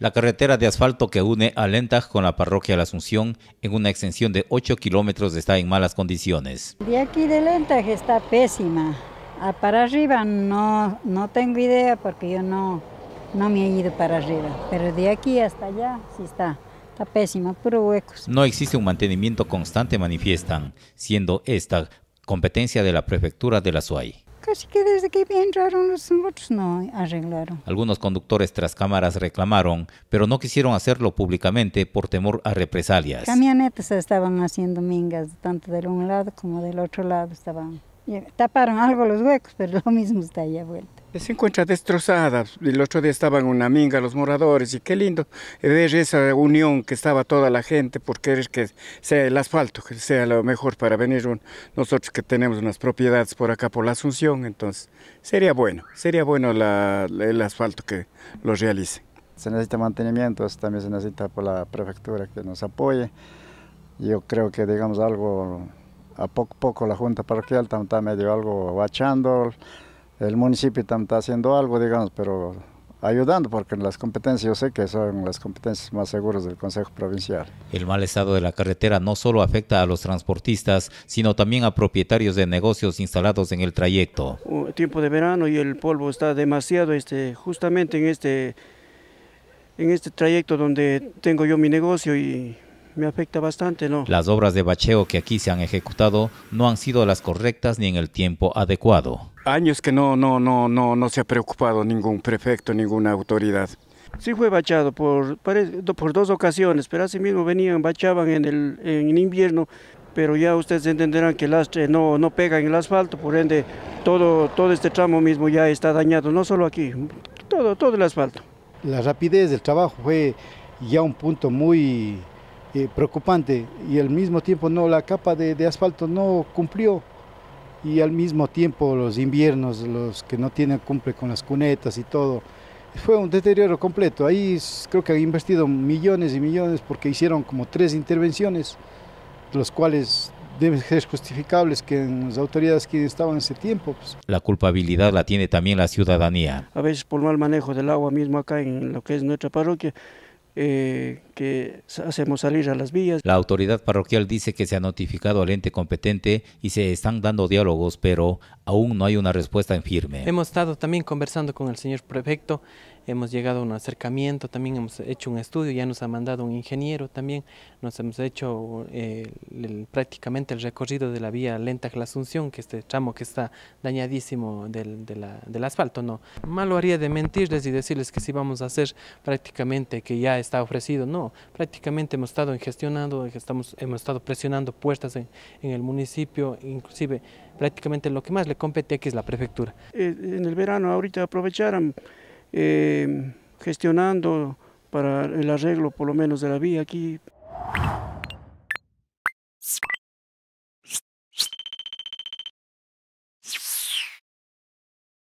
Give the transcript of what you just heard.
La carretera de asfalto que une a Lentaj con la parroquia La Asunción en una extensión de 8 kilómetros está en malas condiciones. De aquí de Lentaj está pésima. Ah, para arriba no, no tengo idea porque yo no, no me he ido para arriba. Pero de aquí hasta allá sí está. Está pésima, puro huecos. No existe un mantenimiento constante, manifiestan, siendo esta competencia de la prefectura de la SUAI. Así que desde que entraron los otros no arreglaron. Algunos conductores tras cámaras reclamaron, pero no quisieron hacerlo públicamente por temor a represalias. Camionetas estaban haciendo mingas, tanto del un lado como del otro lado estaban Taparon algo los huecos, pero lo mismo está ahí vuelta. Se encuentra destrozada. El otro día estaban una minga los moradores y qué lindo ver esa unión que estaba toda la gente por querer que sea el asfalto, que sea lo mejor para venir nosotros que tenemos unas propiedades por acá por la Asunción, entonces sería bueno, sería bueno el asfalto que lo realice. Se necesita mantenimiento, también se necesita por la prefectura que nos apoye. Yo creo que digamos algo a poco poco la Junta Parroquial está medio algo bachando, el municipio también está haciendo algo, digamos, pero ayudando porque las competencias yo sé que son las competencias más seguras del Consejo Provincial. El mal estado de la carretera no solo afecta a los transportistas, sino también a propietarios de negocios instalados en el trayecto. Uh, tiempo de verano y el polvo está demasiado este justamente en este en este trayecto donde tengo yo mi negocio y me afecta bastante, ¿no? Las obras de bacheo que aquí se han ejecutado no han sido las correctas ni en el tiempo adecuado. Años que no, no, no, no, no se ha preocupado ningún prefecto, ninguna autoridad. Sí fue bachado por, por dos ocasiones, pero así mismo venían, bachaban en invierno, pero ya ustedes entenderán que el lastre no, no pega en el asfalto, por ende todo, todo este tramo mismo ya está dañado, no solo aquí, todo, todo el asfalto. La rapidez del trabajo fue ya un punto muy eh, preocupante y al mismo tiempo no la capa de, asfalto no cumplió y al mismo tiempo los inviernos los que no tienen cumple con las cunetas y todo fue un deterioro completo ahí creo que han invertido millones y millones porque hicieron como tres intervenciones los cuales deben ser justificables que en las autoridades que estaban en ese tiempo. Pues. La culpabilidad la tiene también la ciudadanía. A veces por mal manejo del agua mismo acá en lo que es nuestra parroquia, eh, que hacemos salir a las vías. La autoridad parroquial dice que se ha notificado al ente competente y se están dando diálogos, pero aún no hay una respuesta en firme. Hemos estado también conversando con el señor prefecto, hemos llegado a un acercamiento, también hemos hecho un estudio, ya nos ha mandado un ingeniero también, nos hemos hecho eh, prácticamente el recorrido de la vía lenta la Asunción, que este tramo que está dañadísimo del, de la, del asfalto, no. Malo haría de mentirles y decirles que sí vamos a hacer prácticamente que ya está ofrecido, no, Prácticamente hemos estado gestionando, estamos, hemos estado presionando puestas en, el municipio, inclusive prácticamente lo que más le compete aquí es la prefectura. Eh, en el verano ahorita aprovecharon eh, gestionando para el arreglo por lo menos de la vía aquí.